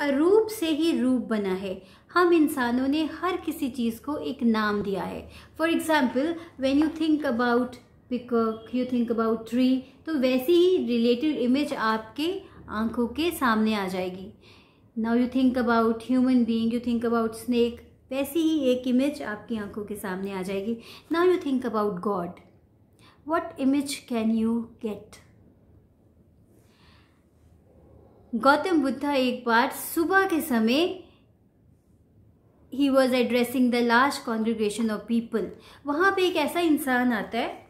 अरूप से ही रूप बना है हम इंसानों ने हर किसी चीज़ को एक नाम दिया है for example when you think about peacock you think about tree तो वैसी ही रिलेटेड इमेज आपके आंखों के सामने आ जाएगी now you think about human being you think about snake वैसी ही एक इमेज आपकी आंखों के सामने आ जाएगी now you think about god what image can you get Gautam Buddha एक बार सुबह के समय ही was addressing the last congregation of people वहाँ पे एक ऐसा इंसान आता है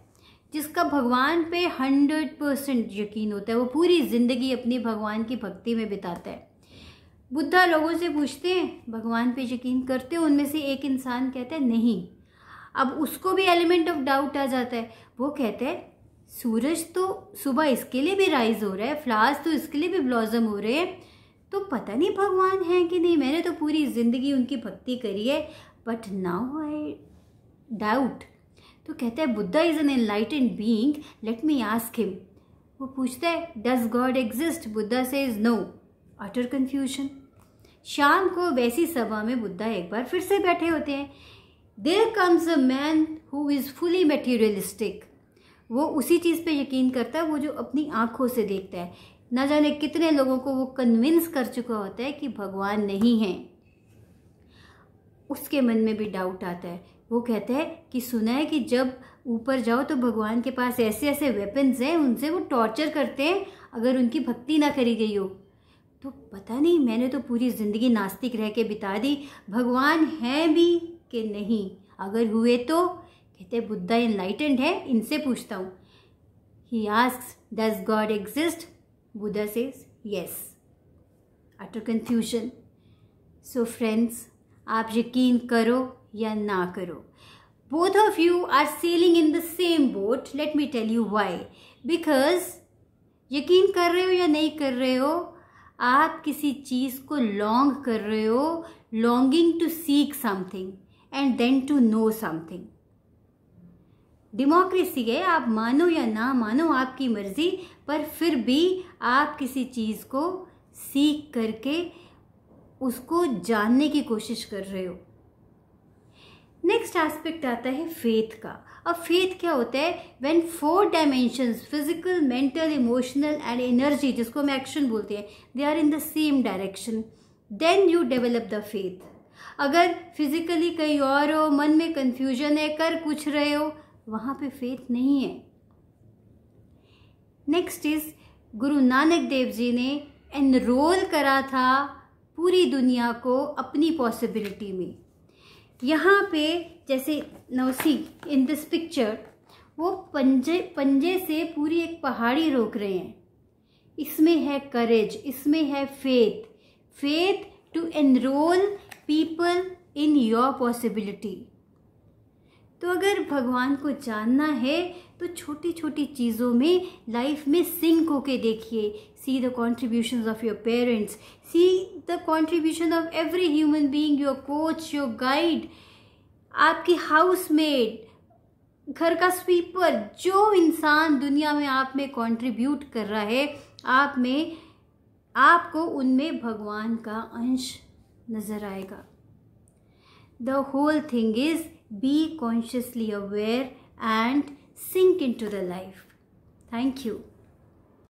जिसका भगवान पे हंड्रेड परसेंट यकीन होता है वो पूरी ज़िंदगी अपनी भगवान की भक्ति में बिताता है बुद्धा लोगों से पूछते हैं भगवान पे यकीन करते हो उनमें से एक इंसान कहता है नहीं अब उसको भी एलिमेंट ऑफ डाउट आ जाता है वो कहते हैं सूरज तो सुबह इसके लिए भी राइज़ हो रहा है फ्लावर्स तो इसके लिए भी ब्लॉज़म हो रहे हैं तो पता नहीं भगवान हैं कि नहीं मैंने तो पूरी ज़िंदगी उनकी भक्ति करी है बट नाउ आई डाउट तो कहता है Buddha is an enlightened being let me ask him वो पूछता है डज गॉड एग्जिस्ट बुद्धा से इज़ नो अटर कन्फ्यूजन शाम को वैसी सभा में बुद्धा एक बार फिर से बैठे होते हैं there comes a man who is fully materialistic वो उसी चीज़ पे यकीन करता है वो जो अपनी आँखों से देखता है ना जाने कितने लोगों को वो कन्विंस कर चुका होता है कि भगवान नहीं है उसके मन में भी डाउट आता है वो कहता है कि सुना है कि जब ऊपर जाओ तो भगवान के पास ऐसे ऐसे वेपन्स हैं उनसे वो टॉर्चर करते हैं अगर उनकी भक्ति ना करी गई हो तो पता नहीं मैंने तो पूरी ज़िंदगी नास्तिक रह के बिता दी भगवान है भी कि नहीं अगर हुए तो कहते बुद्धा इनलाइटेंड है इनसे पूछता हूँ he ask does god exist Buddha says yes utter confusion so friends आप यकीन करो या ना करो both of you are sailing in the same boat let me tell you why because यकीन कर रहे हो या नहीं कर रहे हो आप किसी चीज़ को लॉन्ग कर रहे हो longing to seek something and then to know something democracy है आप मानो या ना मानो आपकी मर्ज़ी पर फिर भी आप किसी चीज़ को सीख करके उसको जानने की कोशिश कर रहे हो नेक्स्ट एस्पेक्ट आता है फेथ का अब फेथ क्या होता है when four dimensions physical mental emotional and energy जिसको हम एक्शन बोलते हैं they are in the same direction then you develop the faith अगर फिजिकली कहीं और हो मन में कन्फ्यूजन है कर कुछ रहे हो वहाँ पे फेथ नहीं है नेक्स्ट इज गुरु नानक देव जी ने एनरोल करा था पूरी दुनिया को अपनी पॉसिबिलिटी में यहाँ पे जैसे नौसी इन दिस पिक्चर वो पंजे पंजे से पूरी एक पहाड़ी रोक रहे हैं इसमें है करेज इसमें है faith faith to enrol people in your possibility तो अगर भगवान को जानना है तो छोटी छोटी चीज़ों में लाइफ में सिंक होके देखिए see the contribution of your parents see the contribution of every human being your coach your guide आपकी हाउसमेड घर का स्वीपर जो इंसान दुनिया में आप में कॉन्ट्रीब्यूट कर रहा है आप में आपको उनमें भगवान का अंश नज़र आएगा the whole thing is be consciously aware and sink into the life. Thank you.